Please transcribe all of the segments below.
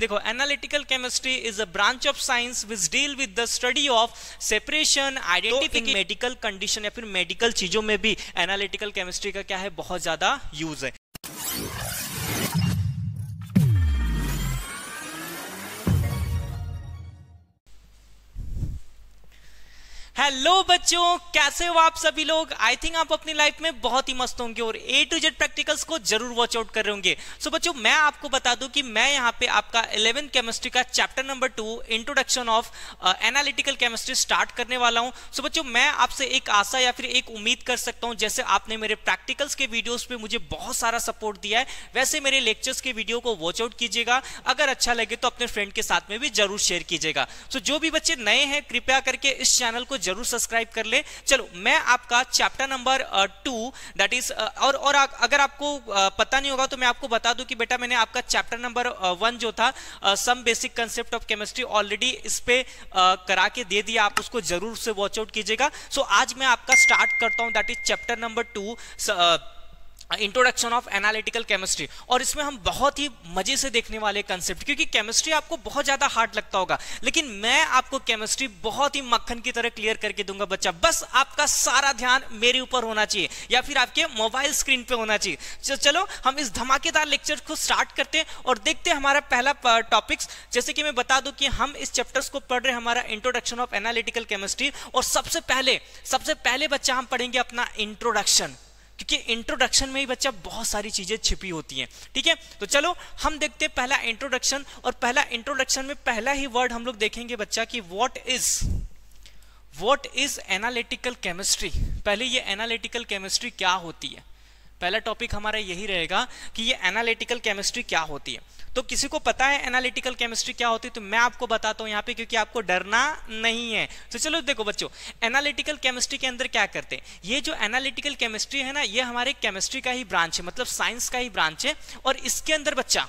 देखो analytical chemistry is a branch of science which deal with the study of separation आइडेंटिफिक medical condition या फिर medical चीजों में भी एनालिटिकल केमिस्ट्री का क्या है बहुत ज्यादा यूज है हेलो बच्चों कैसे हो आप सभी लोग आई थिंक आप अपनी लाइफ में बहुत ही मस्त होंगे और ए टू जेड प्रैक्टिकल्स को जरूर वॉच आउट कर रहे होंगे सो so, बच्चों मैं आपको बता दूं कि मैं यहाँ पे आपका इलेवन केमिस्ट्री का chapter number two introduction of analytical chemistry start करने वाला हूं सो so, बच्चों मैं आपसे एक आशा या फिर एक उम्मीद कर सकता हूं जैसे आपने मेरे प्रैक्टिकल्स के वीडियोज पे मुझे बहुत सारा सपोर्ट दिया है वैसे मेरे लेक्चर्स के वीडियो को वॉच आउट कीजिएगा अगर अच्छा लगे तो अपने फ्रेंड के साथ में भी जरूर शेयर कीजिएगा सो so, जो भी बच्चे नए हैं कृपया करके इस चैनल को जरूर सब्सक्राइब कर ले चलो मैं आपका chapter number two that is और और अगर आपको पता नहीं होगा तो मैं आपको बता दूं कि बेटा मैंने आपका चैप्टर नंबर वन जो था some basic concept of chemistry already इस पे करा के दे दिया आप उसको जरूर से वॉचआउट कीजिएगा सो आज मैं आपका स्टार्ट करता हूं that is chapter number two introduction of analytical chemistry और इसमें हम बहुत ही मजे से देखने वाले कंसेप्ट क्योंकि केमिस्ट्री आपको बहुत ज्यादा हार्ड लगता होगा लेकिन मैं आपको केमिस्ट्री बहुत ही मक्खन की तरह क्लियर करके दूंगा बच्चा बस आपका सारा ध्यान मेरे ऊपर होना चाहिए या फिर आपके मोबाइल स्क्रीन पे होना चाहिए चलो हम इस धमाकेदार लेक्चर को स्टार्ट करते हैं और देखते हैं हमारा पहला टॉपिक्स जैसे कि मैं बता दूं कि हम इस चैप्टर्स को पढ़ रहे हैं हमारा इंट्रोडक्शन ऑफ एनालिटिकल केमिस्ट्री और सबसे पहले सबसे पहले बच्चा हम पढ़ेंगे अपना इंट्रोडक्शन क्योंकि इंट्रोडक्शन में ही बच्चा बहुत सारी चीजें छिपी होती हैं ठीक है तो चलो हम देखते हैं पहला इंट्रोडक्शन और पहला इंट्रोडक्शन में पहला ही वर्ड हम लोग देखेंगे बच्चा कि what is what is analytical chemistry पहले ये एनालिटिकल केमिस्ट्री क्या होती है पहला टॉपिक हमारा यही रहेगा कि ये एनालिटिकल केमिस्ट्री क्या होती है तो किसी को पता है एनालिटिकल केमिस्ट्री क्या होती है तो मैं आपको बताता हूँ यहाँ पे क्योंकि आपको डरना नहीं है तो चलो देखो बच्चों एनालिटिकल केमिस्ट्री के अंदर क्या करते हैं ये जो एनालिटिकल केमिस्ट्री है ना ये हमारे केमिस्ट्री का ही ब्रांच है मतलब साइंस का ही ब्रांच है और इसके अंदर बच्चा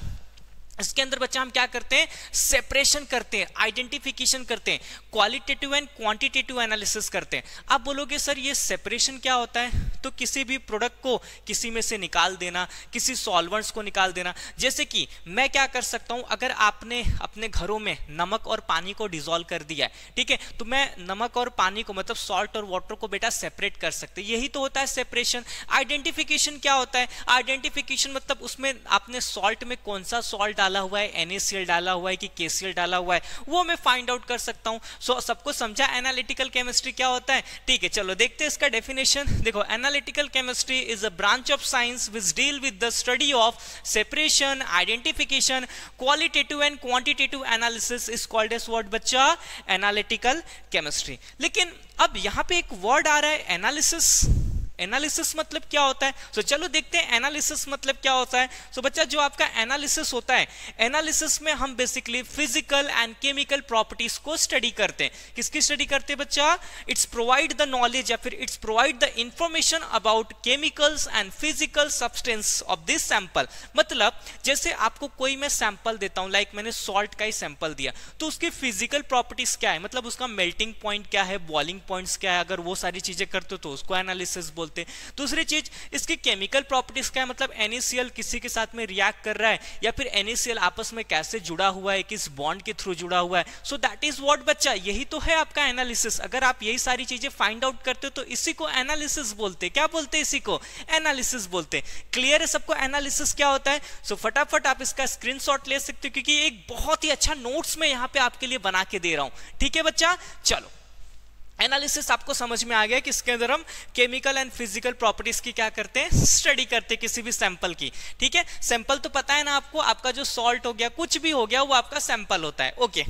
इसके अंदर बच्चा हम क्या करते हैं सेपरेशन करते हैं आइडेंटिफिकेशन करते हैं क्वालिटेटिव एंड क्वांटिटेटिव एनालिसिस करते हैं आप बोलोगे सर ये सेपरेशन क्या होता है तो किसी भी प्रोडक्ट को किसी में से निकाल देना किसी सॉल्वेंट्स को निकाल देना जैसे कि मैं क्या कर सकता हूं अगर आपने अपने घरों में नमक और पानी को डिजोल्व कर दिया है ठीक है तो मैं नमक और पानी को मतलब सॉल्ट और वाटर को बेटा सेपरेट कर सकते यही तो होता है सेपरेशन आइडेंटिफिकेशन क्या होता है आइडेंटिफिकेशन मतलब उसमें आपने सॉल्ट में कौन सा सॉल्ट डाला हुआ है एनएसीएल डाला हुआ है कि केसीएल डाला हुआ है वो मैं फाइंड आउट कर सकता हूं सो so, सबको समझा एनालिटिकल केमिस्ट्री क्या होता है ठीक है चलो देखते हैं इसका डेफिनेशन देखो analytical chemistry is a branch of science which deal with the study of separation identification qualitative and quantitative analysis is called as word बच्चा एनालिटिकल केमिस्ट्री लेकिन अब यहां पे एक वर्ड आ रहा है एनालिसिस एनालिसिस मतलब क्या होता है सो so, चलो देखते हैं एनालिसिस मतलब क्या होता है सो so, बच्चा जो आपका एनालिसिस होता है एनालिसिस में हम basically physical and chemical properties को स्टडी करते हैं किसकी स्टडी करते हैं बच्चा इट्स प्रोवाइड द नॉलेज या फिर it's provide the information about chemicals and physical substance of this sample मतलब जैसे आपको कोई मैं सैंपल देता हूं लाइक like मैंने सॉल्ट का ही सैंपल दिया तो उसकी फिजिकल प्रॉपर्टीज क्या है मतलब उसका मेल्टिंग पॉइंट क्या है बॉइलिंग पॉइंट क्या है अगर वो सारी चीजें करते हो तो उसको एनालिसिस बोल बोलते हैं दूसरी चीज इसकी केमिकल प्रॉपर्टीज का है मतलब एनिसियल किसी के साथ में रिएक्ट कर रहा है या फिर एनिसियल आपस में कैसे जुड़ा हुआ है किस बॉन्ड के थ्रू जुड़ा हुआ है सो दैट इज वॉट बच्चा यही तो है आपका एनालिसिस अगर आप यही सारी चीजें फाइंड आउट करते हो तो इसी को एनालिसिस बोलते क्या बोलते इसी को एनालिसिस बोलते क्लियर है सबको एनालिसिस क्या होता है सो so, फटाफट आप इसका स्क्रीन ले सकते हो क्योंकि एक बहुत ही अच्छा नोट्स में यहाँ पे आपके लिए बना के दे रहा हूं ठीक है बच्चा चलो एनालिसिस आपको समझ में आ गया कि इसके अंदर हम केमिकल एंड फिजिकल प्रॉपर्टीज की क्या करते हैं स्टडी करते हैं किसी भी सैंपल की ठीक है सैंपल तो पता है ना आपको आपका जो सॉल्ट हो गया कुछ भी हो गया वो आपका सैंपल होता है ओके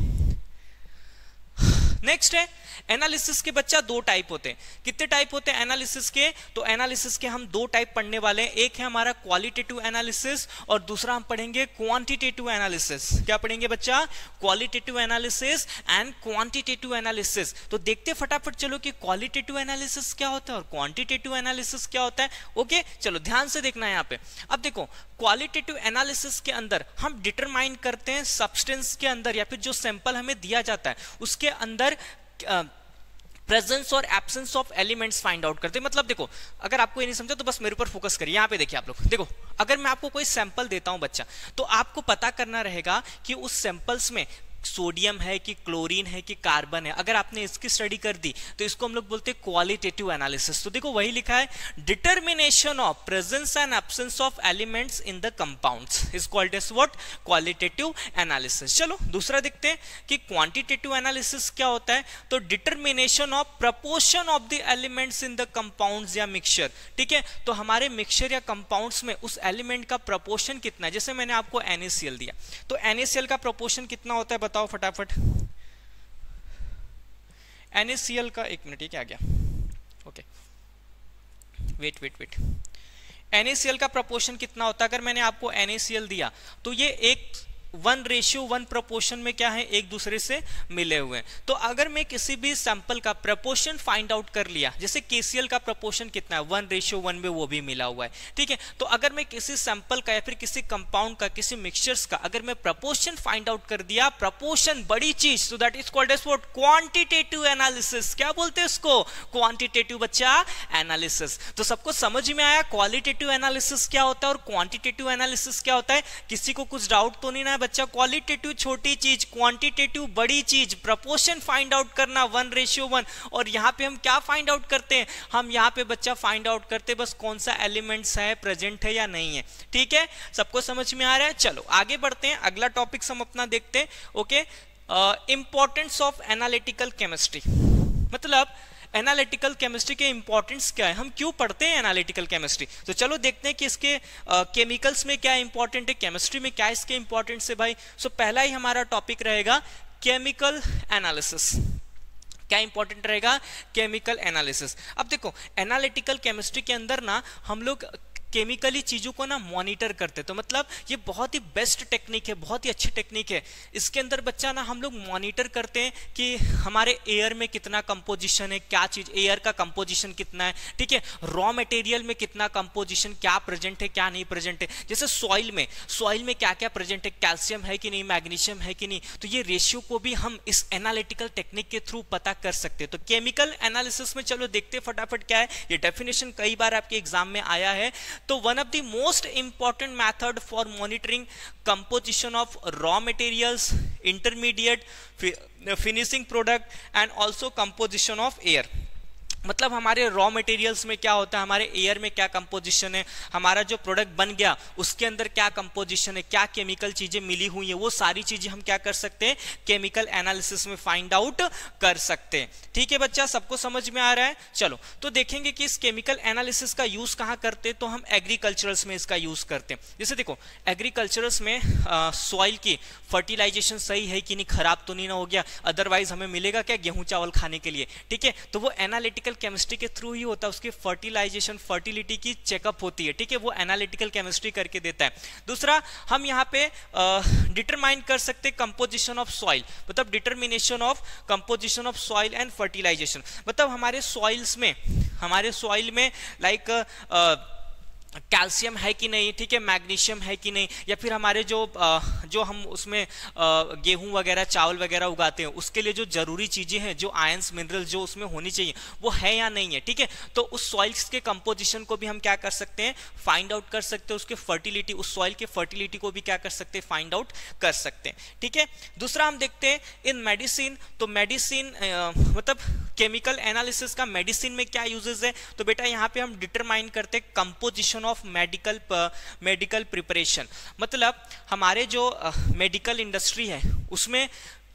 नेक्स्ट है एनालिसिस के बच्चा दो टाइप होते हैं कितने टाइप होते हैं एनालिसिस के तो एनालिसिस के हम दो टाइप पढ़ने वाले हैं एक है हमारा क्वालिटेटिव एनालिसिस और दूसरा हम पढ़ेंगे क्वांटिटेटिव एनालिसिस क्या पढ़ेंगे बच्चा qualitative analysis and quantitative analysis तो देखते फटाफट चलो कि क्वालिटेटिव एनालिसिस क्या होता है और क्वांटिटेटिव एनालिसिस क्या होता है ओके चलो ध्यान से देखना है यहाँ पे अब देखो क्वालिटेटिव एनालिसिस के अंदर हम डिटरमाइन करते हैं सब्सटेंस के अंदर या फिर जो सैंपल हमें दिया जाता है उसके अंदर प्रेजेंस और absence of elements find out करते हैं मतलब देखो अगर आपको ये नहीं समझा तो बस मेरे ऊपर फोकस करिए यहाँ पे देखिए आप लोग देखो अगर मैं आपको कोई सैंपल देता हूँ बच्चा तो आपको पता करना रहेगा कि उस सैंपल्स में सोडियम है कि क्लोरीन है कि कार्बन है अगर आपने इसकी स्टडी कर दी तो इसको हम लोग बोलते हैं क्वालिटेटिव एनालिसिस तो देखो वही लिखा है determination of presence and absence of elements in the compound is called as what qualitative analysis चलो दूसरा देखते हैं कि क्वांटिटेटिव एनालिसिस क्या होता है तो determination of proportion of the elements in the compound या मिक्सचर ठीक है तो हमारे मिक्सचर या कंपाउंड्स में उस एलिमेंट का प्रपोर्शन कितना है जैसे मैंने आपको एनएसीएल दिया तो एनएसीएल का प्रपोर्शन कितना होता है बताओ फटाफट एन का एक मिनट ये क्या गया okay wait wait wait N का प्रपोर्शन कितना होता है अगर मैंने आपको एन दिया तो ये एक वन रेशियो वन प्रपोर्शन में क्या है एक दूसरे से मिले हुए हैं तो अगर मैं किसी भी सैंपल का प्रपोर्शन फाइंड आउट कर लिया जैसे केसीएल का प्रपोर्शन कितना है वन रेशियो वन में वो भी मिला हुआ है ठीक है तो अगर मैं किसी सैंपल का या फिर किसी कंपाउंड का किसी मिक्सचर्स का अगर मैं प्रपोर्शन फाइंड आउट कर दिया प्रपोर्शन बड़ी चीज so that is called as what quantitative analysis क्या बोलते हैं उसको क्वांटिटेटिव बच्चा एनालिसिस तो सबको समझ में आया क्वालिटेटिव एनालिसिस क्या होता है और क्वांटिटेटिव एनालिसिस क्या होता है किसी को कुछ डाउट तो नहीं ना बच्चा क्वालिटेटिव छोटी चीज क्वांटिटेटिव बड़ी चीज प्रपोर्शन फाइंड आउट करना वन रेशियो वन और यहाँ पे हम क्या फाइंड आउट करते हैं हम यहाँ पे बच्चा फाइंड आउट करते हैं बस कौन सा एलिमेंट्स है प्रेजेंट है या नहीं है ठीक है सबको समझ में आ रहा है चलो आगे बढ़ते हैं अगला टॉपिक हम अपना देखते हैं okay importance of analytical chemistry मतलब एनालिटिकल केमिस्ट्री के इंपॉर्टेंस क्या है हम क्यों पढ़ते हैं एनालिटिकल केमिस्ट्री तो चलो देखते हैं कि इसके केमिकल्स uh, में क्या इंपॉर्टेंट है केमिस्ट्री में क्या इसके इंपॉर्टेंस है भाई सो so, पहला ही हमारा टॉपिक रहेगा केमिकल एनालिसिस क्या इंपॉर्टेंट रहेगा केमिकल एनालिसिस अब देखो एनालिटिकल केमिस्ट्री के अंदर ना हम लोग केमिकली चीज़ों को ना मॉनिटर करते तो मतलब ये बहुत ही बेस्ट टेक्निक है बहुत ही अच्छी टेक्निक है इसके अंदर बच्चा ना हम लोग मॉनिटर करते हैं कि हमारे एयर में कितना कंपोजिशन है क्या चीज़ एयर का कंपोजिशन कितना है ठीक है रॉ मटेरियल में कितना कंपोजिशन क्या प्रेजेंट है क्या नहीं प्रेजेंट है जैसे सॉइल में सॉइल में क्या क्या प्रेजेंट है कैल्शियम है कि नहीं मैग्नीशियम है कि नहीं तो ये रेशियो को भी हम इस एनालिटिकल टेक्निक के थ्रू पता कर सकते हैं तो केमिकल एनालिसिस में चलो देखते फटाफट क्या है ये डेफिनेशन कई बार आपके एग्जाम में आया है So one of the most important method for monitoring composition of raw materials, intermediate, finishing product and also composition of air. मतलब हमारे रॉ मटेरियल्स में क्या होता है हमारे एयर में क्या कंपोजिशन है हमारा जो प्रोडक्ट बन गया उसके अंदर क्या कंपोजिशन है क्या केमिकल चीज़ें मिली हुई है वो सारी चीज़ें हम क्या कर सकते हैं केमिकल एनालिसिस में फाइंड आउट कर सकते हैं ठीक है बच्चा सबको समझ में आ रहा है चलो तो देखेंगे कि इस केमिकल एनालिसिस का यूज़ कहाँ करते हैं तो हम एग्रीकल्चरल्स में इसका यूज़ करते हैं जैसे देखो एग्रीकल्चरल्स में सॉइल की फर्टिलाइजेशन सही है कि नहीं खराब तो नहीं ना हो गया अदरवाइज हमें मिलेगा क्या गेहूं चावल खाने के लिए ठीक है तो वो एनालिटिकल एनालिटिकल केमिस्ट्री के थ्रू ही होता है उसकी फर्टिलाइजेशन फर्टिलिटी की चेकअप होती है ठीक है वो एनालिटिकल केमिस्ट्री करके देता है दूसरा हम यहाँ पे डिटरमाइन कर सकते हैं कंपोजिशन ऑफ सॉइल मतलब determination of composition of soil and fertilization मतलब हमारे सॉइल्स में हमारे सॉइल में like like, uh, uh, calcium है कि नहीं ठीक है मैग्नीशियम है कि नहीं या फिर हमारे जो जो हम उसमें गेहूं वगैरह चावल वगैरह उगाते हैं उसके लिए जो जरूरी चीज़ें हैं जो आयंस मिनरल जो उसमें होनी चाहिए वो है या नहीं है ठीक है तो उस सॉइल्स के कंपोजिशन को भी हम क्या कर सकते हैं फाइंड आउट कर सकते हैं उसके फर्टिलिटी उस सॉइल के फर्टिलिटी को भी क्या कर सकते हैं फाइंड आउट कर सकते हैं ठीक है दूसरा हम देखते हैं इन मेडिसिन तो मेडिसिन मतलब केमिकल एनालिसिस का मेडिसिन में क्या यूजेज है तो बेटा यहाँ पे हम डिटरमाइन करते हैं composition of medical medical preparation मतलब हमारे जो मेडिकल इंडस्ट्री है उसमें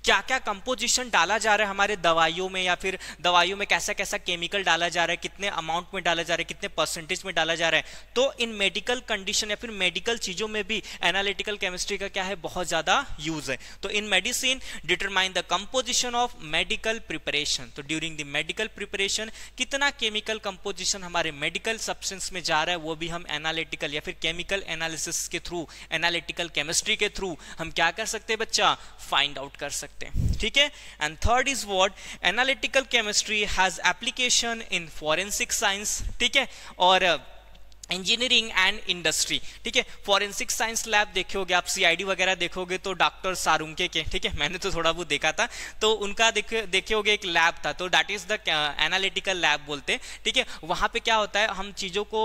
क्या क्या कंपोजिशन डाला जा रहा है हमारे दवाइयों में या फिर दवाइयों में कैसा कैसा केमिकल डाला जा रहा है कितने अमाउंट में डाला जा रहा है कितने परसेंटेज में डाला जा रहा है तो इन मेडिकल कंडीशन या फिर मेडिकल चीज़ों में भी एनालिटिकल केमिस्ट्री का क्या है बहुत ज़्यादा यूज है तो in medicine determine the composition of medical preparation तो ड्यूरिंग द मेडिकल प्रिपरेशन कितना केमिकल कंपोजिशन हमारे मेडिकल सब्सटेंस में जा रहा है वो भी हम एनालिटिकल या फिर केमिकल एनालिसिस के थ्रू एनालिटिकल केमिस्ट्री के थ्रू हम क्या कर सकते हैं बच्चा फाइंड आउट कर सकते सकते हैं ठीक है and third is what analytical chemistry has application in forensic science ठीक है और uh, इंजीनियरिंग एंड इंडस्ट्री ठीक है फॉरेंसिक साइंस लैब देखोगे आप सीआईडी वगैरह देखोगे तो डॉक्टर सारुंके के ठीक है मैंने तो थोड़ा बहुत देखा था तो उनका देखे देखोगे एक लैब था तो that is the analytical lab बोलते हैं ठीक है वहाँ पे क्या होता है हम चीज़ों को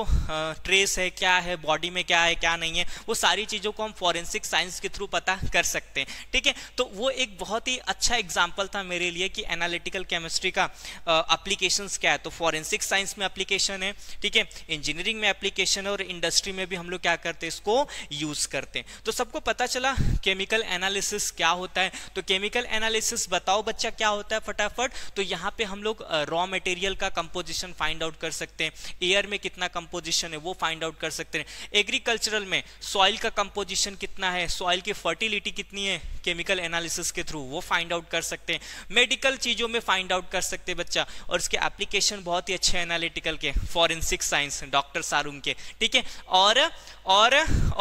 ट्रेस uh, है क्या है बॉडी में क्या है क्या नहीं है वो सारी चीज़ों को हम फॉरेंसिक साइंस के थ्रू पता कर सकते हैं ठीक है तो वो एक बहुत ही अच्छा एग्जाम्पल था मेरे लिए कि एनालिटिकल केमिस्ट्री का अप्लीकेशन uh, क्या है तो फॉरेंसिक साइंस में अप्लीकेशन है ठीक है इंजीनियरिंग में अप्लीकेशन एप्लीकेशन और इंडस्ट्री में भी हम लोग क्या करते हैं इसको यूज करते हैं तो सबको पता चला केमिकल एनालिसिस क्या होता है तो केमिकल एनालिसिस बताओ बच्चा क्या होता है फटाफट तो यहाँ पे हम लोग रॉ मटेरियल का कंपोजिशन फाइंड आउट कर सकते हैं एयर में कितना कंपोजिशन है वो फाइंड आउट कर सकते हैं एग्रीकल्चरल में सॉइल का कंपोजिशन कितना है सॉइल की फर्टिलिटी कितनी है केमिकल एनालिसिस के थ्रू वो फाइंड आउट कर सकते हैं मेडिकल चीज़ों में फाइंड आउट कर सकते हैं बच्चा और इसके एप्लीकेशन बहुत ही अच्छे एनालिटिकल के फॉरेंसिक साइंस डॉक्टर सारुंग के ठीक है और और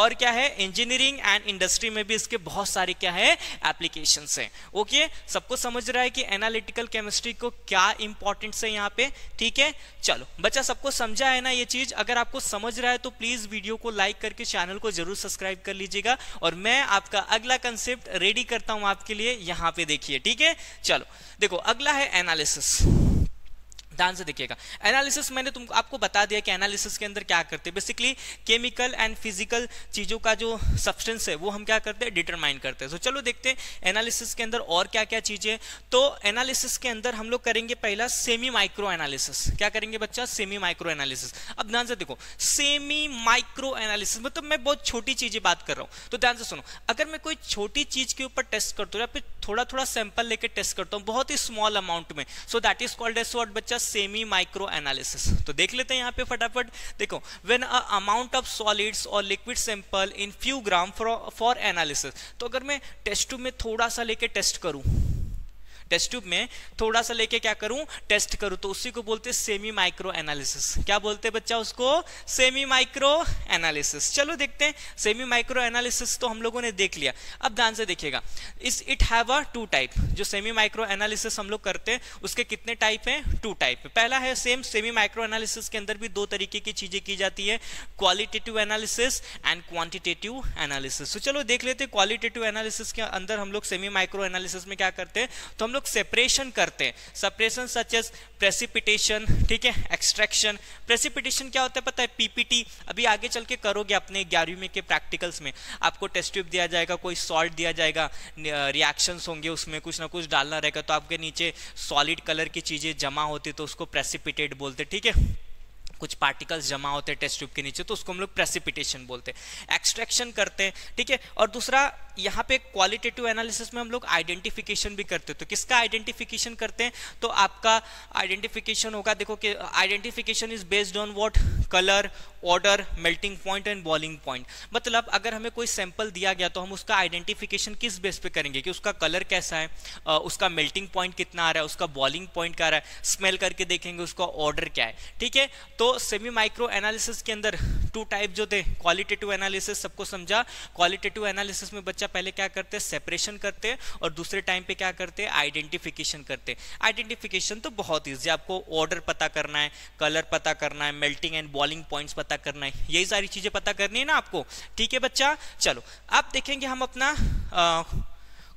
और क्या है इंजीनियरिंग एंड इंडस्ट्री में भी इसके बहुत सारे क्या है एप्लीकेशन है ओके सबको समझ रहा है कि एनालिटिकल केमिस्ट्री को क्या इंपॉर्टेंट है यहाँ पे ठीक है चलो बच्चा सबको समझा है ना ये चीज अगर आपको समझ रहा है तो प्लीज वीडियो को लाइक करके चैनल को जरूर सब्सक्राइब कर लीजिएगा और मैं आपका अगला कंसेप्ट रेडी करता हूं आपके लिए यहां पे देखिए ठीक है चलो देखो अगला है एनालिसिस ध्यान से देखिएगा एनालिसिस मैंने तुम आपको बता दिया कि एनालिसिस के अंदर क्या करते हैं बेसिकली केमिकल एंड फिजिकल चीज़ों का जो सब्सटेंस है वो हम क्या करते हैं डिटरमाइन करते हैं so, तो चलो देखते हैं एनालिसिस के अंदर और क्या क्या चीज़ें तो एनालिसिस के अंदर हम लोग करेंगे पहला सेमी माइक्रो एनालिसिस क्या करेंगे बच्चा सेमी माइक्रो एनालिसिस अब ध्यान से देखो सेमी माइक्रो एनालिसिस मतलब मैं बहुत छोटी चीज़ें बात कर रहा हूँ तो ध्यान से सुनो अगर मैं कोई छोटी चीज़ के ऊपर टेस्ट करता हूँ या फिर थोड़ा थोड़ा सैंपल लेके टेस्ट करता हूँ बहुत ही स्मॉल अमाउंट में so that is called as what बच्चा सेमी माइक्रो एनालिसिस तो देख लेते हैं यहाँ पे फटाफट देखो when a amount of solids और liquid sample in few gram for analysis तो अगर मैं टेस्ट में थोड़ा सा लेके टेस्ट करूँ टेस्ट ट्यूब में थोड़ा सा लेके क्या करूं टेस्ट करूं तो उसी को बोलते हैं सेमी माइक्रो एनालिसिस क्या बोलते हैं बच्चा उसको सेमी माइक्रो एनालिसिस चलो देखते हैं सेमी माइक्रो एनालिसिस तो हम लोगों ने देख लिया अब ध्यान से देखिएगा इस it have a two type जो सेमी माइक्रो एनालिसिस हम लोग करते हैं उसके कितने टाइप हैं टू टाइप पहला है सेम सेमी माइक्रो एनालिसिस के अंदर भी दो तरीके की चीजें की जाती है qualitative analysis and quantitative analysis तो चलो देख लेते क्वालिटेटिव एनालिसिस के अंदर हम लोग सेमी माइक्रो एनालिसिस में क्या करते हैं तो हम लोग सेपरेशन करते हैं सेपरेशन सच एज प्रेसिपिटेशन ठीक है एक्सट्रैक्शन प्रेसिपिटेशन क्या होता है पता है पीपीटी अभी आगे चल के करोगे अपने ग्यारहवीं के प्रैक्टिकल्स में आपको टेस्ट ट्यूब दिया जाएगा कोई सॉल्ट दिया जाएगा रिएक्शंस होंगे उसमें कुछ ना कुछ डालना रहेगा तो आपके नीचे सॉलिड कलर की चीज़ें जमा होती तो उसको प्रेसिपिटेट बोलते ठीक है कुछ पार्टिकल्स जमा होते हैं टेस्ट ट्यूब के नीचे तो उसको हम लोग प्रेसिपिटेशन बोलते हैं एक्सट्रैक्शन करते हैं ठीक है और दूसरा यहाँ पे क्वालिटेटिव एनालिसिस में हम लोग आइडेंटिफिकेशन भी करते हैं तो किसका आइडेंटिफिकेशन करते हैं तो आपका आइडेंटिफिकेशन होगा देखो कि identification is based on what colour order melting point and boiling point मतलब अगर हमें कोई सैंपल दिया गया तो हम उसका आइडेंटिफिकेशन किस बेस पे करेंगे कि उसका कलर कैसा है उसका मेल्टिंग पॉइंट कितना आ रहा है उसका बॉलिंग पॉइंट क्या रहा है स्मेल करके देखेंगे उसका ऑर्डर क्या है ठीक है तो सेमी माइक्रो एनालिसिस के अंदर टू टाइप जो थे क्वालिटेटिव एनालिसिस सबको समझा क्वालिटेटिव एनालिसिस में बच्चा पहले क्या करते हैं सेपरेशन करते हैं और दूसरे टाइम पे क्या करते हैं आइडेंटिफिकेशन करते हैं आइडेंटिफिकेशन तो बहुत ईजी आपको ऑर्डर पता करना है कलर पता करना है मेल्टिंग एंड बॉलिंग पॉइंट्स पता पता करना है यही सारी चीजें पता करनी है ना आपको ठीक है बच्चा चलो अब देखेंगे हम अपना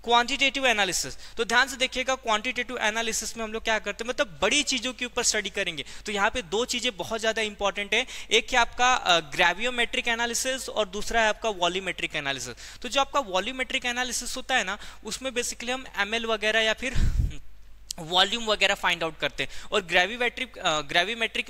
क्वांटिटेटिव एनालिसिस तो ध्यान से देखिएगा क्वांटिटेटिव एनालिसिस में हम लोग क्या करते हैं मतलब बड़ी चीजों के ऊपर स्टडी करेंगे तो यहाँ पे दो चीजें बहुत ज्यादा इंपॉर्टेंट है एक है आपका ग्रेवियोमेट्रिक एनालिसिस और दूसरा है आपका वॉल्यूमेट्रिक एनालिसिस तो जो आपका वॉल्यूमेट्रिक एनालिसिस होता है ना उसमें बेसिकली हम एम वगैरह या फिर वॉल्यूम वगैरह फाइंड आउट करते हैं और ग्रेविमेट्रिक ग्रेविमेट्रिक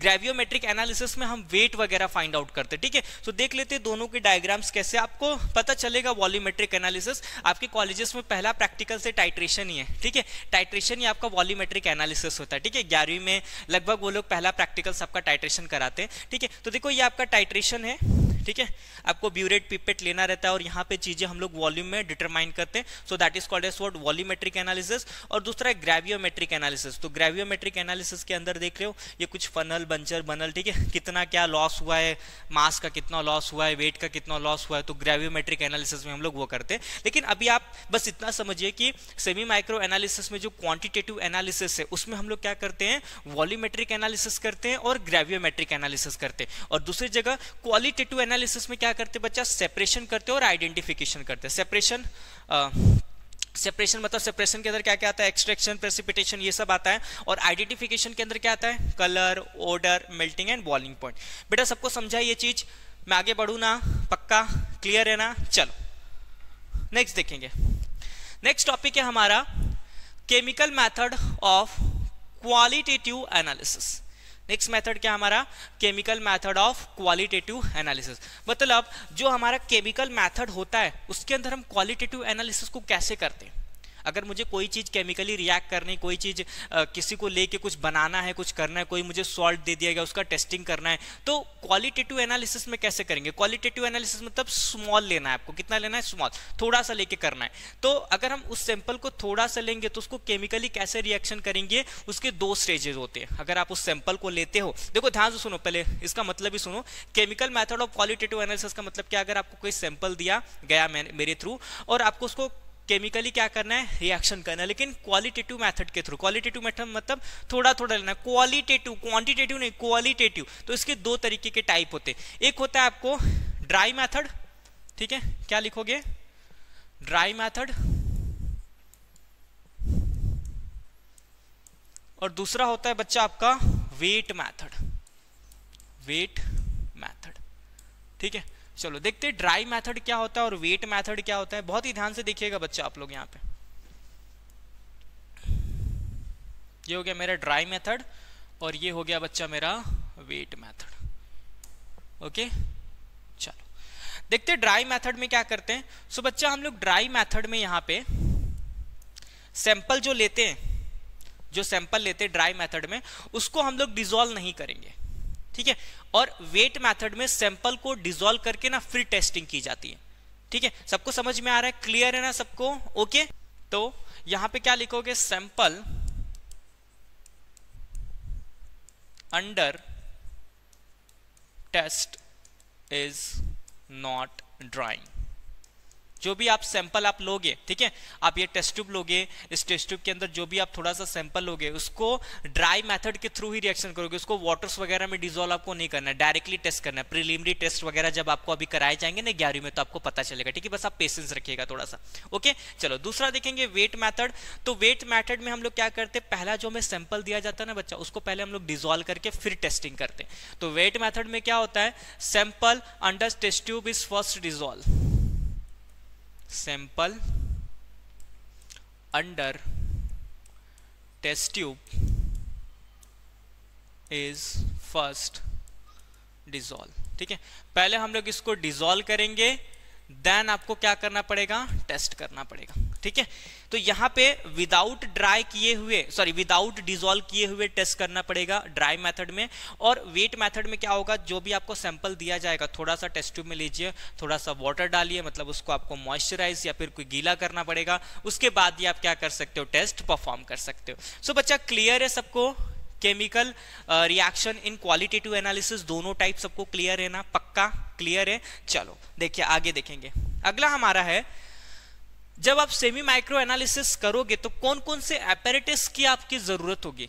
ग्रेवियोमेट्रिक एनालिसिस में हम वेट वगैरह फाइंड आउट करते हैं ठीक है तो देख लेते हैं दोनों के डायग्राम्स कैसे आपको पता चलेगा वॉल्यूमेट्रिक एनालिसिस आपके कॉलेजेस में पहला प्रैक्टिकल से टाइट्रेशन ही है ठीक है टाइट्रेशन ही आपका वॉल्यूमेट्रिक एनालिसिस होता है ठीक है ग्यारहवीं में लगभग वो लोग पहला प्रैक्टिकल सबका टाइट्रेशन कराते हैं ठीक है तो देखो ये आपका टाइट्रेशन है ठीक है आपको ब्यूरेट पिपेट लेना रहता है और यहाँ पे चीजें हम लोग वॉल्यूम में डिटरमाइन करते हैं so that is called as what volumetric analysis और दूसरा है ग्रेवियोमेट्रिक एनालिसिस तो ग्रेवियोमेट्रिक एनालिसिस के अंदर देख रहे हो ये कुछ फनल बंचर बनल ठीक है कितना क्या लॉस हुआ है मास का कितना लॉस हुआ है वेट का कितना लॉस हुआ है तो ग्रेवियोमेट्रिक एनालिसिस में हम लोग वो करते हैं लेकिन अभी आप बस इतना समझिए कि सेमी माइक्रो एनालिसिस में जो क्वांटिटेटिव एनालिसिस है उसमें हम लोग क्या करते हैं वॉल्यूमेट्रिक एनालिसिस करते हैं और ग्रेवियोमेट्रिक एनालिसिस करते हैं और दूसरी जगह क्वालिटेटिव एनालिस एनालिसिस में क्या करते बच्चा सेपरेशन करते और आइडेंटिफिकेशन करते सेपरेशन सेपरेशन मतलब सेपरेशन के अंदर क्या क्या आता है एक्सट्रैक्शन प्रेसिपिटेशन ये सब आता है और आइडेंटिफिकेशन के अंदर क्या आता है colour order melting and boiling point बेटा सबको समझा ये चीज मैं आगे बढ़ू ना पक्का क्लियर है ना चलो नेक्स्ट देखेंगे नेक्स्ट टॉपिक है हमारा chemical method of qualitative analysis next method क्या हमारा chemical method of qualitative analysis मतलब जो हमारा केमिकल मेथड होता है उसके अंदर हम क्वालिटेटिव एनालिसिस को कैसे करते हैं अगर मुझे कोई चीज़ केमिकली रिएक्ट करनी कोई चीज़ किसी को लेके कुछ बनाना है कुछ करना है कोई मुझे सॉल्ट दे दिया गया उसका टेस्टिंग करना है तो क्वालिटेटिव एनालिसिस में कैसे करेंगे क्वालिटेटिव एनालिसिस मतलब स्मॉल लेना है आपको कितना लेना है स्मॉल थोड़ा सा लेके करना है तो अगर हम उस सैंपल को थोड़ा सा लेंगे तो उसको केमिकली कैसे रिएक्शन करेंगे उसके दो स्टेजेस होते हैं अगर आप उस सैंपल को लेते हो देखो ध्यान से सुनो पहले इसका मतलब ही सुनो chemical method of qualitative analysis का मतलब क्या अगर आपको कोई सैंपल दिया गया मेरे थ्रू और आपको उसको केमिकली क्या करना है रिएक्शन करना है लेकिन क्वालिटेटिव मेथड के थ्रू क्वालिटेटिव मेथड मतलब थोड़ा थोड़ा लेना क्वालिटेटिव क्वांटिटेटिव नहीं क्वालिटेटिव तो इसके दो तरीके के टाइप होते हैं एक होता है आपको ड्राई मैथड ठीक है क्या लिखोगे ड्राई मैथड और दूसरा होता है बच्चा आपका वेट मैथड वेट मैथड ठीक है चलो देखते ड्राई मैथड क्या होता है और वेट मैथड क्या होता है बहुत ही ध्यान से देखिएगा बच्चा आप लोग यहाँ पे ये हो गया मेरा ड्राई मेथड और ये हो गया बच्चा मेरा वेट मेथड ओके चलो देखते हैं ड्राई मेथड में क्या करते हैं सो बच्चा हम लोग ड्राई मेथड में यहाँ पे सैंपल जो लेते हैं जो सैंपल लेते हैं ड्राई मेथड में उसको हम लोग डिजोल्व नहीं करेंगे ठीक है और वेट मेथड में सैंपल को डिजोल्व करके ना फिर टेस्टिंग की जाती है ठीक है सबको समझ में आ रहा है क्लियर है ना सबको ओके तो यहां पे क्या लिखोगे sample under test is not drying जो भी आप सैंपल आप लोगे ठीक है आप ये टेस्ट ट्यूब लोगे इस टेस्ट ट्यूब के अंदर जो भी आप थोड़ा सा सैंपल लोगे उसको ड्राई मेथड के थ्रू ही रिएक्शन करोगे उसको वाटर्स वगैरह में डिजोल्व आपको नहीं करना है डायरेक्टली टेस्ट करना है प्रिलिमिनरी टेस्ट वगैरह जब आपको अभी कराए जाएंगे ना ग्यारहवीं में तो आपको पता चलेगा ठीक है बस आप पेशेंस रखिएगा थोड़ा सा ओके चलो दूसरा देखेंगे वेट मैथड तो वेट मैथड में हम लोग क्या करते हैं पहला जो हमें सैंपल दिया जाता है ना बच्चा उसको पहले हम लोग डिजोल्व करके फिर टेस्टिंग करते हैं तो वेट मैथड में क्या होता है sample under test tube is first dissolve sample under test tube is first dissolve ठीक है पहले हम लोग इसको डिजोल्व करेंगे देन आपको क्या करना पड़ेगा टेस्ट करना पड़ेगा ठीक है तो यहाँ पे विदाउट ड्राई किए हुए सॉरी विदाउट डिजोल्व किए हुए टेस्ट करना पड़ेगा ड्राई मेथड में और वेट मेथड में क्या होगा जो भी आपको सैंपल दिया जाएगा थोड़ा सा टेस्ट ट्यूब में लीजिए थोड़ा सा वाटर डालिए मतलब उसको आपको मॉइस्चराइज या फिर कोई गीला करना पड़ेगा उसके बाद ही आप क्या कर सकते हो टेस्ट परफॉर्म कर सकते हो सो बच्चा क्लियर है सबको chemical reaction in qualitative analysis दोनों टाइप सबको क्लियर है ना पक्का क्लियर है चलो देखिए आगे देखेंगे अगला हमारा है जब आप सेमी माइक्रो एनालिसिस करोगे तो कौन कौन से एपेरेटिस की आपकी जरूरत होगी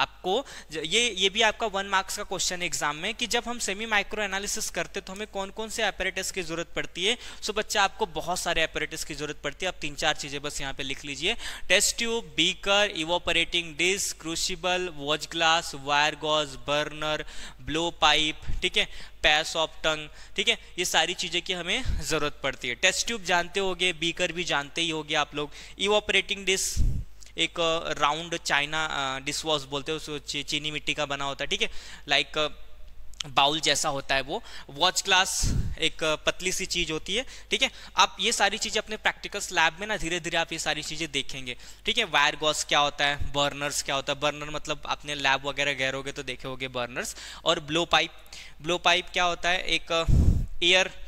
आपको ये ये भी आपका वन मार्क्स का क्वेश्चन एग्जाम में कि जब हम सेमी माइक्रो एनालिसिस करते तो हमें कौन कौन से एपरेटस की जरूरत पड़ती है सो बच्चा आपको बहुत सारे एपरेटस की जरूरत पड़ती है आप तीन चार चीजें बस यहाँ पे लिख लीजिए test tube beaker evaporating disc crucible watch glass wire gauze burner blow pipe ठीक है पैस ऑफ टंग ठीक है ये सारी चीज़ें की हमें ज़रूरत पड़ती है टेस्ट ट्यूब जानते हो बीकर भी जानते ही हो आप लोग इवोपरेटिंग डिस्क एक राउंड चाइना डिश वॉश बोलते हैं उसको चीनी मिट्टी का बना होता है ठीक है लाइक बाउल जैसा होता है वो वॉच क्लास एक पतली सी चीज़ होती है ठीक है आप ये सारी चीज़ें अपने प्रैक्टिकल स्लैब में ना धीरे धीरे आप ये सारी चीज़ें देखेंगे ठीक है वायर गॉस क्या होता है बर्नर्स क्या होता है बर्नर मतलब आपने लैब वगैरह गए हो तो देखे होगे बर्नर्स और ब्लो पाइप ब्लो पाइप क्या होता है एक एयर uh,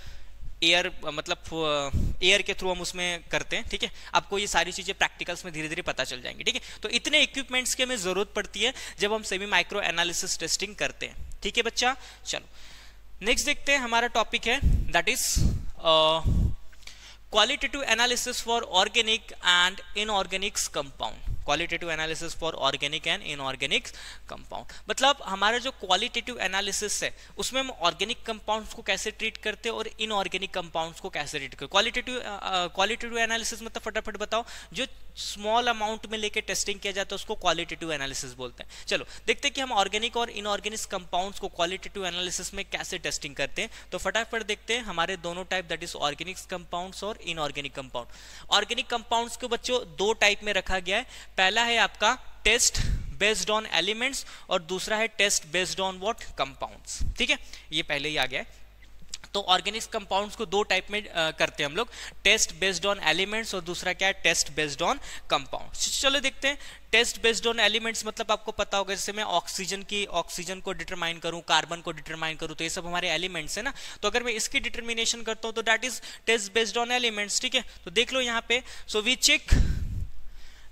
एयर मतलब एयर के थ्रू हम उसमें करते हैं ठीक है आपको ये सारी चीज़ें प्रैक्टिकल्स में धीरे धीरे पता चल जाएंगी ठीक है तो इतने इक्विपमेंट्स की हमें ज़रूरत पड़ती है जब हम सेमी माइक्रो एनालिसिस टेस्टिंग करते हैं ठीक है बच्चा चलो नेक्स्ट देखते हैं हमारा टॉपिक है that is qualitative analysis for organic and inorganics compound qualitative analysis for organic and inorganic compound मतलब हमारा जो क्वालिटेटिव एनालिसिस है उसमें हम ऑर्गेनिक कंपाउंड्स को कैसे ट्रीट करते हैं और इनऑर्गेनिक कंपाउंड्स को कैसे ट्रीट करते क्वालिटेटिव क्वालिटेटिव एनालिसिस मतलब फटाफट बताओ जो स्मॉल अमाउंट में लेके टेस्टिंग किया जाता है उसको क्वालिटेटिव एनालिसिस बोलते हैं चलो देखते हैं कि हम ऑर्गेनिक और इनऑर्गेनिक कंपाउंड्स को क्वालिटेटिव एनालिसिस में कैसे टेस्टिंग करते हैं तो फटाफट देखते हैं हमारे दोनों type that is organic compounds और इनऑर्गेनिक कंपाउंड ऑर्गेनिक कंपाउंड्स को बच्चों दो टाइप में रखा गया है पहला है आपका टेस्ट बेस्ड ऑन एलिमेंट्स और दूसरा है test based on what compound ठीक है ये पहले ही आ गया है तो ऑर्गेनिक कंपाउंड को दो टाइप में आ, करते हैं हम लोग टेस्ट बेस्ड ऑन एलिमेंट्स और दूसरा क्या है टेस्ट बेस्ड ऑन कंपाउंड चलो देखते हैं टेस्ट बेस्ड ऑन एलिमेंट्स मतलब आपको पता होगा जैसे मैं ऑक्सीजन की ऑक्सीजन को डिटरमाइन करूं कार्बन को डिटरमाइन करूं तो ये सब हमारे एलिमेंट्स है ना तो अगर मैं इसकी डिटरमिनेशन करता हूं तो that is test based on elements ठीक है तो देख लो यहाँ पे सो वी चेक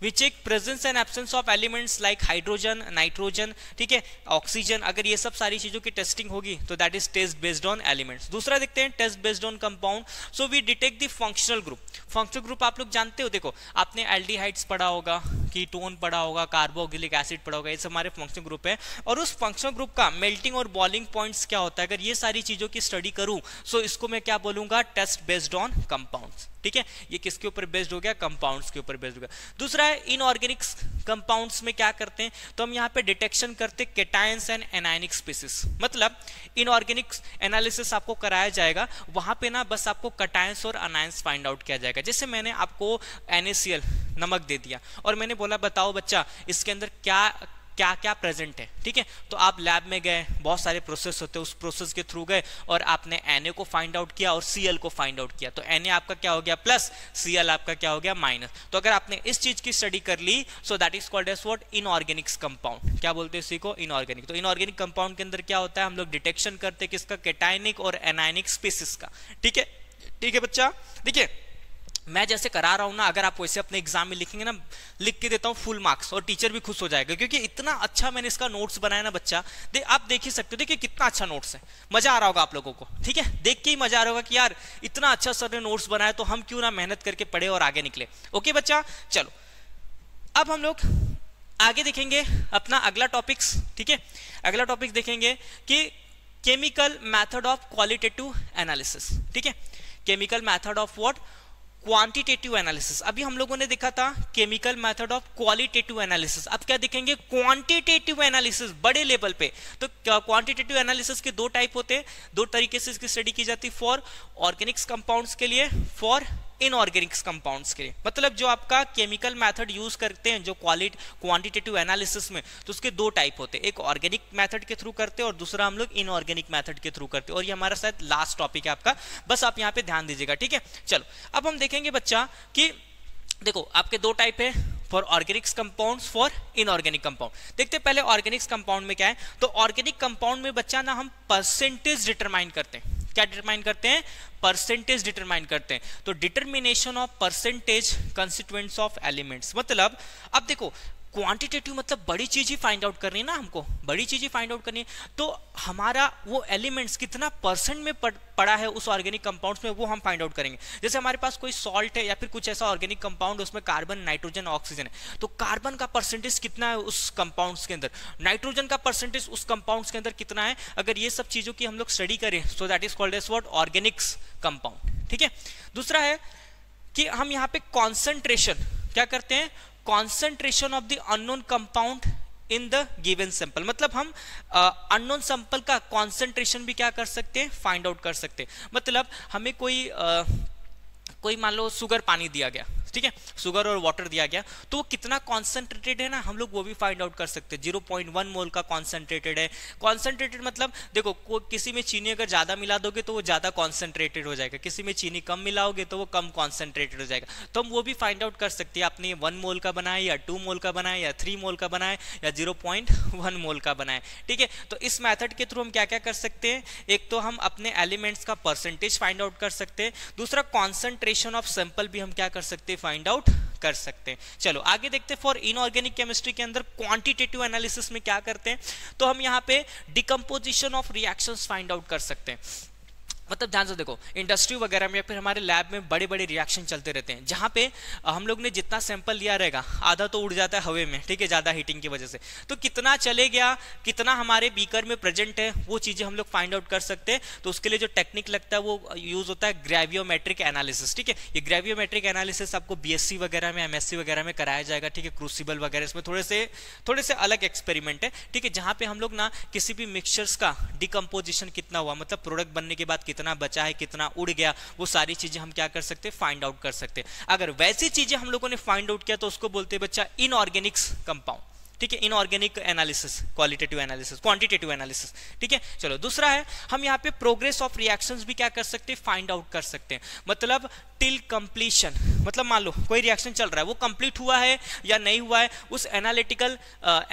विच एक presence and absence of elements like hydrogen nitrogen ठीक है ऑक्सीजन अगर ये सब सारी चीज़ों की टेस्टिंग होगी तो that is test based on elements दूसरा देखते हैं test based on compound so we detect the functional group functional group आप लोग जानते हो देखो आपने एल्डिहाइड्स पढ़ा होगा कीटोन पड़ा होगा कार्बोगिलिक एसिड पड़ा होगा ये सब हमारे फंक्शनल ग्रुप है और उस फंक्शनल ग्रुप का मेल्टिंग और बॉलिंग पॉइंट्स क्या होता है अगर ये सारी चीज़ों की स्टडी करूं सो इसको मैं क्या बोलूंगा टेस्ट बेस्ड ऑन कंपाउंड्स ठीक है ये किसके ऊपर बेस्ड हो गया कंपाउंड्स के ऊपर बेस्ड हो गया दूसरा है इनऑर्गेनिक कंपाउंड्स में क्या करते हैं तो हम यहाँ पे डिटेक्शन करते केटायंस एंड एनायनिक स्पीसीज मतलब इनऑर्गेनिक एनालिसिस आपको कराया जाएगा वहां पे ना बस आपको कटायंस और अनायंस फाइंड आउट किया जाएगा जैसे मैंने आपको एनएसीएल नमक दे दिया और मैंने बोला बताओ बच्चा इसके अंदर क्या क्या क्या प्रेजेंट है ठीक है तो आप लैब में गए बहुत सारे प्रोसेस होते हैं उस प्रोसेस के थ्रू गए और आपने एन को फाइंड आउट किया और सी को फाइंड आउट किया तो एन आपका क्या हो गया प्लस सी आपका क्या हो गया माइनस तो अगर आपने इस चीज की स्टडी कर ली so that is called as what inorganics compound क्या बोलते हैं इसी को इनऑर्गेनिक तो इनऑर्गेनिक कंपाउंड के अंदर क्या होता है हम लोग डिटेक्शन करते किसका केटाइनिक और एनाइनिक स्पीसिस का ठीक है ठीक है बच्चा देखिए मैं जैसे करा रहा हूँ ना अगर आप वैसे अपने एग्जाम में लिखेंगे ना लिख के देता हूँ फुल मार्क्स और टीचर भी खुश हो जाएगा क्योंकि इतना अच्छा मैंने इसका नोट्स बनाया ना बच्चा दे आप देख ही सकते हो देखिए कितना अच्छा नोट्स है मजा आ रहा होगा आप लोगों को ठीक है देख के ही मजा आ रहा होगा कि यार इतना अच्छा सर ने नोट्स बनाया तो हम क्यों ना मेहनत करके पढ़े और आगे निकले ओके बच्चा चलो अब हम लोग आगे देखेंगे अपना अगला टॉपिक्स ठीक है अगला टॉपिक देखेंगे कि chemical method of qualitative analysis ठीक है chemical method of what quantitative analysis अभी हम लोगों ने देखा था chemical method of qualitative analysis अब क्या देखेंगे क्वांटिटेटिव एनालिसिस बड़े लेवल पे तो क्वांटिटेटिव एनालिसिस के दो टाइप होते हैं दो तरीके से इसकी स्टडी की जाती है फॉर ऑर्गेनिक्स कंपाउंड्स के लिए फॉर इनऑर्गेनिक कंपाउंड्स के लिए मतलब जो आपका केमिकल मैथड यूज करते हैं जो क्वालिटी क्वान्टिटेटिव एनालिसिस में तो उसके दो टाइप होते हैं एक ऑर्गेनिक मैथड के थ्रू करते हैं और दूसरा हम लोग इनऑर्गेनिक मैथड के थ्रू करते हैं और ये हमारा शायद लास्ट टॉपिक है आपका बस आप यहाँ पे ध्यान दीजिएगा ठीक है चलो अब हम देखेंगे बच्चा कि देखो आपके दो टाइप है for organics compounds for inorganic compound देखते पहले ऑर्गेनिक्स कंपाउंड में क्या है तो ऑर्गेनिक कंपाउंड में बच्चा ना हम परसेंटेज डिटरमाइन करते हैं क्या डिटरमाइन करते हैं परसेंटेज डिटरमाइन करते हैं तो determination of percentage constituents of elements मतलब अब देखो क्वांटिटेटिव मतलब बड़ी चीज ही फाइंड आउट करनी है ना हमको बड़ी चीज ही फाइंड आउट करनी है तो हमारा वो एलिमेंट्स कितना परसेंट में पड़ा है उस ऑर्गेनिक कंपाउंड्स में वो हम फाइंड आउट करेंगे जैसे हमारे पास कोई सॉल्ट है या फिर कुछ ऐसा ऑर्गेनिक कंपाउंड उसमें कार्बन नाइट्रोजन ऑक्सीजन है तो कार्बन का परसेंटेज कितना है उस कंपाउंड्स के अंदर नाइट्रोजन का परसेंटेज उस कंपाउंड्स के अंदर कितना है अगर ये सब चीजों की हम लोग स्टडी करें so that is called as what organics compound ठीक है दूसरा है कि हम यहाँ पे कॉन्सेंट्रेशन क्या करते हैं concentration of the unknown compound in the given sample मतलब हम अननोन सैंपल का कॉन्सेंट्रेशन भी क्या कर सकते हैं फाइंड आउट कर सकते हैं मतलब हमें कोई uh, कोई मान लो सुगर पानी दिया गया ठीक है सुगर और वाटर दिया गया तो वो कितना कॉन्सेंट्रेटेड है ना हम लोग वो भी फाइंड आउट कर सकते हैं जीरो पॉइंट वन मोल का कॉन्सेंट्रेटेड है कॉन्सेंट्रेटेड मतलब देखो किसी में चीनी अगर ज़्यादा मिला दोगे तो वो ज़्यादा कॉन्सेंट्रेटेड हो जाएगा किसी में चीनी कम मिलाओगे तो वो कम कॉन्सेंट्रेटेड हो जाएगा तो हम वो भी फाइंड आउट कर सकते हैं आपने वन मोल का बनाए या टू मोल का बनाए या थ्री मोल का बनाए या जीरो पॉइंट वन मोल का बनाए ठीक है तो इस मैथड के थ्रू हम क्या क्या कर सकते हैं एक तो हम अपने एलिमेंट्स का परसेंटेज फाइंड आउट कर सकते हैं दूसरा कॉन्सेंट्रेशन ऑफ सैंपल भी हम क्या कर सकते हैं फाइंड आउट कर सकते हैं चलो आगे देखते हैं फॉर इनऑर्गेनिक केमिस्ट्री के अंदर क्वांटिटेटिव एनालिसिस में क्या करते हैं तो हम यहाँ पे decomposition of reactions find out कर सकते हैं मतलब ध्यान से देखो इंडस्ट्री वगैरह में या फिर हमारे लैब में बड़े बड़े रिएक्शन चलते रहते हैं जहाँ पे हम लोग ने जितना सैंपल लिया रहेगा आधा तो उड़ जाता है हवे में ठीक है ज़्यादा हीटिंग की वजह से तो कितना चले गया कितना हमारे बीकर में प्रेजेंट है वो चीज़ें हम लोग फाइंड आउट कर सकते हैं तो उसके लिए जो टेक्निक लगता है वो यूज़ होता है ग्रेवियोमेट्रिक एनालिसिस ठीक है ये ग्रेवियोमेट्रिक एनालिसिस आपको बी वगैरह में एम वगैरह में कराया जाएगा ठीक है क्रूसिबल वगैरह इसमें थोड़े से थोड़े से अलग एक्सपेरिमेंट है ठीक है जहाँ पर हम लोग ना किसी भी मिक्सचर्स का डिकम्पोजिशन कितना हुआ मतलब प्रोडक्ट बनने के बाद कितना कितना बचा है कितना उड़ गया वो सारी चीजें हम क्या कर सकते हैं फाइंड आउट कर सकते हैं अगर वैसी चीजें हम लोगों ने फाइंड आउट किया तो उसको बोलते हैं बच्चा इनऑर्गेनिक्स कंपाउंड ठीक है inorganic analysis qualitative analysis quantitative analysis ठीक है चलो दूसरा है हम यहाँ पे प्रोग्रेस ऑफ रिएक्शंस भी क्या कर सकते हैं फाइंड आउट कर सकते हैं मतलब टिल कंप्लीशन मतलब मान लो कोई रिएक्शन चल रहा है वो कंप्लीट हुआ है या नहीं हुआ है उस एनालिटिकल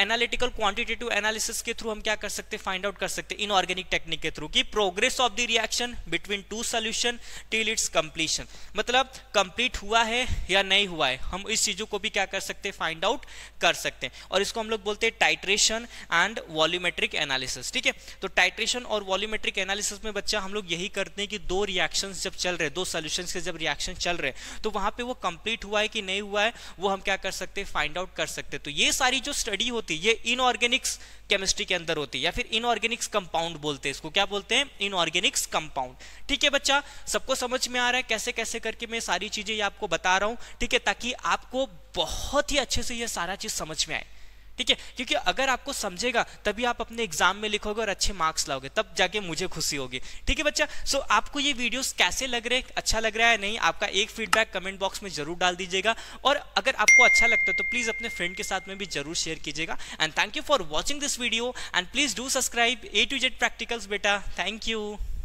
एनालिटिकल क्वांटिटेटिव एनालिसिस के थ्रू हम क्या कर सकते हैं फाइंड आउट कर सकते हैं इनऑर्गेनिक टेक्निक के थ्रू कि progress of the reaction between two solution till its completion मतलब कंप्लीट हुआ है या नहीं हुआ है हम इस चीज़ों को भी क्या कर सकते हैं फाइंड आउट कर सकते हैं और इसको हम लोग बोलते हैं टाइट्रेशन एंड वॉल्यूमेट्रिक एनालिसिस ठीक है तो टाइट्रेशन और वॉल्यूमेट्रिक एनालिसिस में बच्चा हम लोग यही करते हैं कि दो रिएक्शन जब चल रहे दो सोल्यूशन के जब रिएक्शन एक्शन चल रहे हैं तो वहां पे वो कंप्लीट हुआ है कि नहीं हुआ है वो हम क्या कर सकते हैं फाइंड आउट कर सकते हैं तो ये सारी जो स्टडी होती है ये इनऑर्गेनिक्स केमिस्ट्री के अंदर होती है या फिर इनऑर्गेनिक्स कंपाउंड बोलते हैं इसको क्या बोलते हैं इनऑर्गेनिक्स कंपाउंड ठीक है बच्चा सबको समझ में आ रहा है कैसे कैसे करके मैं सारी चीजें आपको बता रहा हूं ठीक है ताकि आपको बहुत ही अच्छे से यह सारा चीज समझ में आए ठीक है क्योंकि अगर आपको समझेगा तभी आप अपने एग्जाम में लिखोगे और अच्छे मार्क्स लाओगे तब जाके मुझे खुशी होगी ठीक है बच्चा सो आपको ये वीडियोस कैसे लग रहे अच्छा लग रहा है नहीं आपका एक फीडबैक कमेंट बॉक्स में जरूर डाल दीजिएगा और अगर आपको अच्छा लगता है तो प्लीज अपने फ्रेंड के साथ में भी जरूर शेयर कीजिएगा and thank you for watching this video and please do subscribe A to Z practicals बेटा थैंक यू